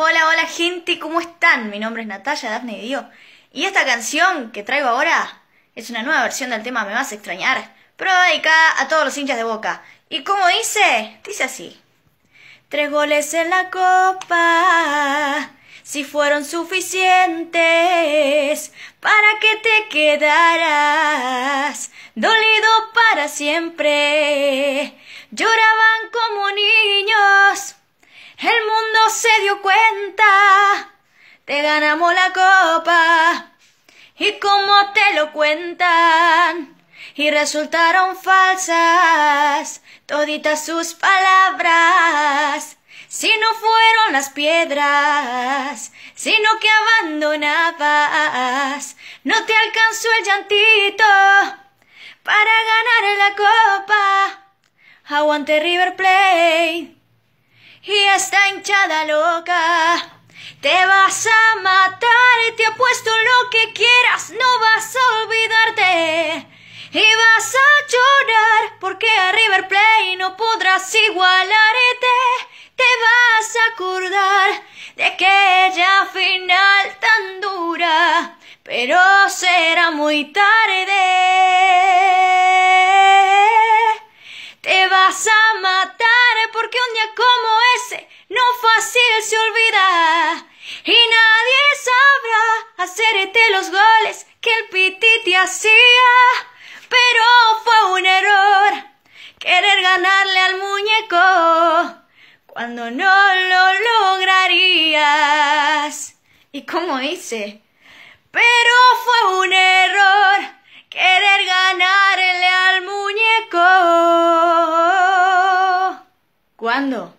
Hola, hola gente, ¿cómo están? Mi nombre es Natalia y Dio. Y esta canción que traigo ahora es una nueva versión del tema Me vas a extrañar, pero dedicada a todos los hinchas de Boca. ¿Y cómo dice? Dice así. Tres goles en la copa, si fueron suficientes para que te quedaras, dolido para siempre. Lloraban como te ganamos la copa. Y como te lo cuentan, y resultaron falsas toditas sus palabras. Si no fueron las piedras, sino que abandonabas, no te alcanzó el llantito para ganar la copa. Aguante River Play y esta hinchada loca. Te vas a matar, te apuesto lo que quieras, no vas a olvidarte. Y vas a llorar porque a River Plate no podrás igualarte. Te vas a acordar de aquella final tan dura, pero será muy tarde. Te vas a matar porque un día como ese no fácil se olvidar hacerte los goles que el Piti te hacía. Pero fue un error querer ganarle al muñeco cuando no lo lograrías. ¿Y cómo hice? Pero fue un error querer ganarle al muñeco. ¿Cuándo?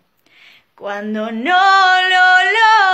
Cuando no lo lograrías.